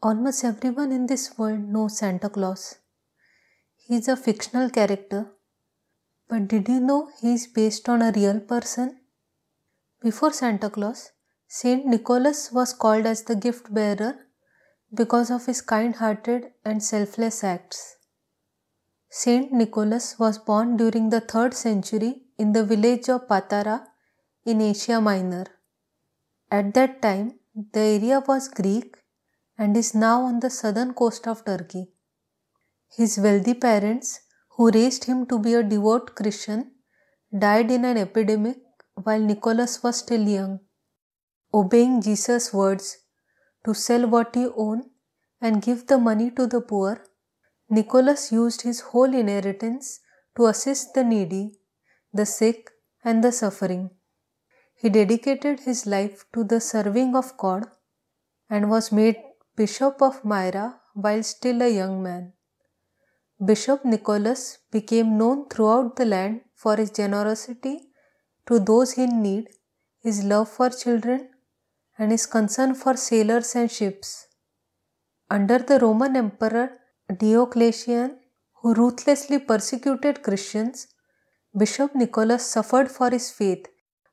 Almost everyone in this world knows Santa Claus. He is a fictional character. But did you know he is based on a real person? Before Santa Claus, Saint Nicholas was called as the gift bearer because of his kind hearted and selfless acts. Saint Nicholas was born during the 3rd century in the village of Patara in Asia Minor. At that time, the area was Greek and is now on the southern coast of Turkey. His wealthy parents, who raised him to be a devout Christian, died in an epidemic while Nicholas was still young. Obeying Jesus' words to sell what he owned and give the money to the poor, Nicholas used his whole inheritance to assist the needy, the sick, and the suffering. He dedicated his life to the serving of God and was made Bishop of Myra while still a young man. Bishop Nicholas became known throughout the land for his generosity to those in need, his love for children, and his concern for sailors and ships. Under the Roman Emperor Diocletian, who ruthlessly persecuted Christians, Bishop Nicholas suffered for his faith,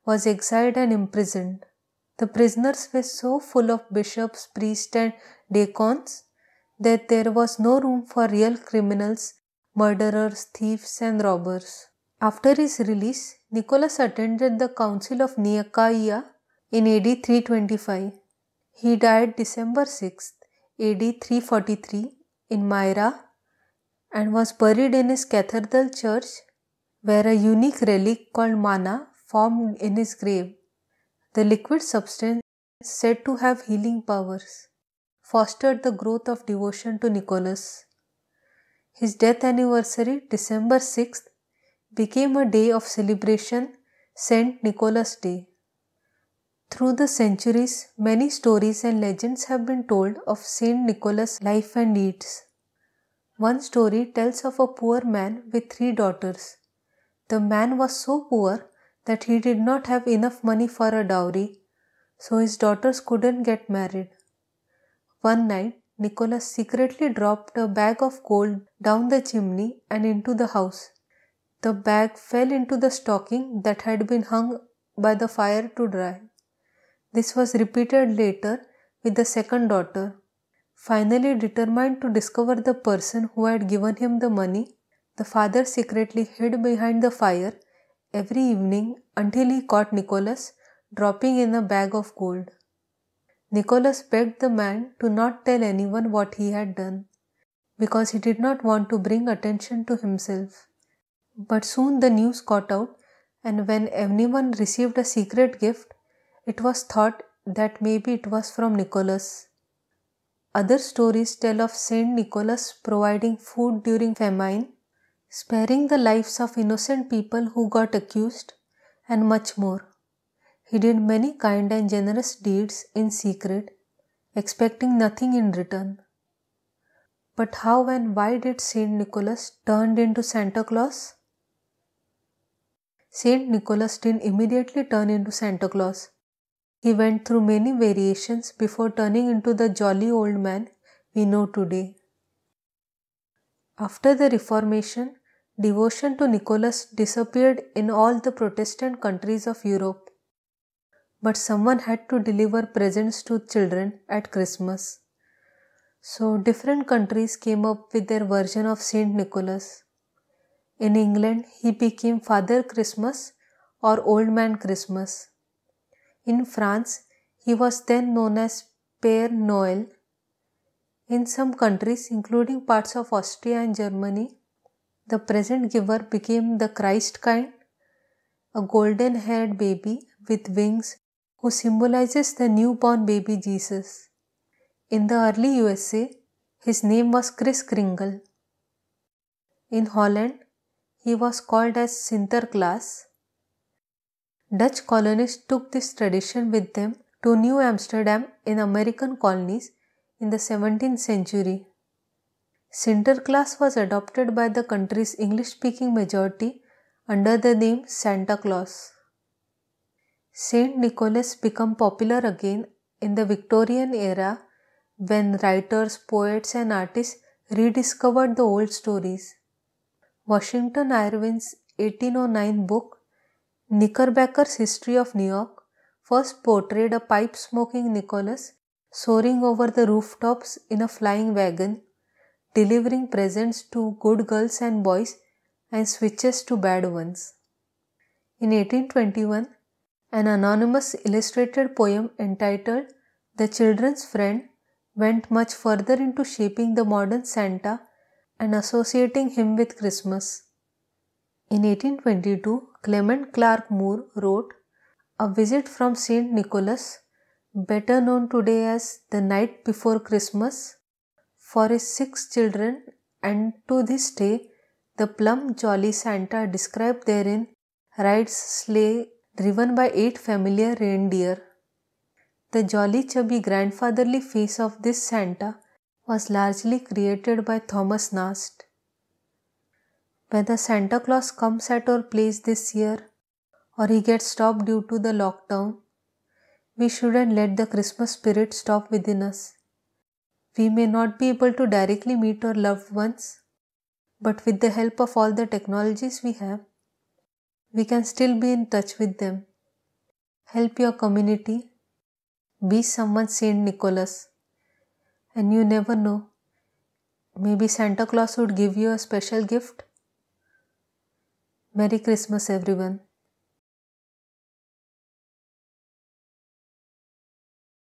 was exiled and imprisoned. The prisoners were so full of bishops, priests, and deacons that there was no room for real criminals, murderers, thieves, and robbers. After his release, Nicholas attended the Council of Nicaea in AD 325. He died December 6, AD 343, in Myra and was buried in his cathedral church, where a unique relic called Mana formed in his grave. The liquid substance, said to have healing powers, fostered the growth of devotion to Nicholas. His death anniversary, December 6th, became a day of celebration, St. Nicholas Day. Through the centuries, many stories and legends have been told of St. Nicholas' life and deeds. One story tells of a poor man with three daughters. The man was so poor that he did not have enough money for a dowry, so his daughters couldn't get married. One night, Nicholas secretly dropped a bag of gold down the chimney and into the house. The bag fell into the stocking that had been hung by the fire to dry. This was repeated later with the second daughter. Finally, determined to discover the person who had given him the money, the father secretly hid behind the fire every evening until he caught Nicholas dropping in a bag of gold. Nicholas begged the man to not tell anyone what he had done, because he did not want to bring attention to himself. But soon the news got out, and when anyone received a secret gift, it was thought that maybe it was from Nicholas. Other stories tell of Saint Nicholas providing food during famine sparing the lives of innocent people who got accused, and much more. He did many kind and generous deeds in secret, expecting nothing in return. But how and why did Saint Nicholas turn into Santa Claus? Saint Nicholas didn't immediately turn into Santa Claus. He went through many variations before turning into the jolly old man we know today. After the Reformation, devotion to Nicholas disappeared in all the Protestant countries of Europe. But someone had to deliver presents to children at Christmas. So different countries came up with their version of Saint Nicholas. In England, he became Father Christmas or Old Man Christmas. In France, he was then known as Père Noël in some countries, including parts of Austria and Germany, the present giver became the Christ kind, a golden haired baby with wings who symbolizes the newborn baby Jesus. In the early USA, his name was Chris Kringle. In Holland, he was called as Sinterklaas. Dutch colonists took this tradition with them to New Amsterdam in American colonies in the 17th century. Sinterklaas was adopted by the country's English speaking majority under the name Santa Claus. Saint Nicholas became popular again in the Victorian era when writers, poets, and artists rediscovered the old stories. Washington Irving's 1809 book, Knickerbocker's History of New York, first portrayed a pipe smoking Nicholas soaring over the rooftops in a flying wagon, delivering presents to good girls and boys and switches to bad ones. In 1821, an anonymous illustrated poem entitled The Children's Friend went much further into shaping the modern Santa and associating him with Christmas. In 1822, Clement Clark Moore wrote A Visit from St. Nicholas better known today as The Night Before Christmas, for his six children, and to this day, the plum jolly Santa described therein rides sleigh driven by eight familiar reindeer. The jolly chubby grandfatherly face of this Santa was largely created by Thomas Nast. Whether Santa Claus comes at our place this year or he gets stopped due to the lockdown, we shouldn't let the Christmas spirit stop within us. We may not be able to directly meet our loved ones, but with the help of all the technologies we have, we can still be in touch with them. Help your community. Be someone Saint Nicholas. And you never know, maybe Santa Claus would give you a special gift. Merry Christmas, everyone.